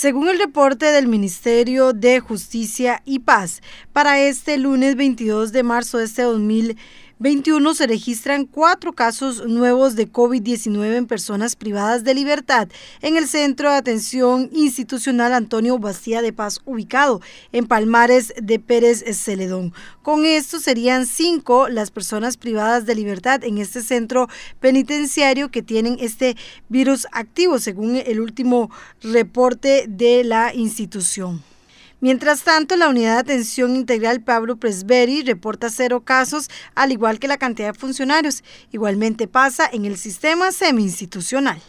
Según el reporte del Ministerio de Justicia y Paz, para este lunes 22 de marzo de este 21 se registran cuatro casos nuevos de COVID-19 en personas privadas de libertad en el Centro de Atención Institucional Antonio Bastía de Paz, ubicado en Palmares de Pérez Celedón. Con esto serían cinco las personas privadas de libertad en este centro penitenciario que tienen este virus activo, según el último reporte de la institución. Mientras tanto, la unidad de atención integral Pablo Presberi reporta cero casos, al igual que la cantidad de funcionarios. Igualmente pasa en el sistema semi-institucional.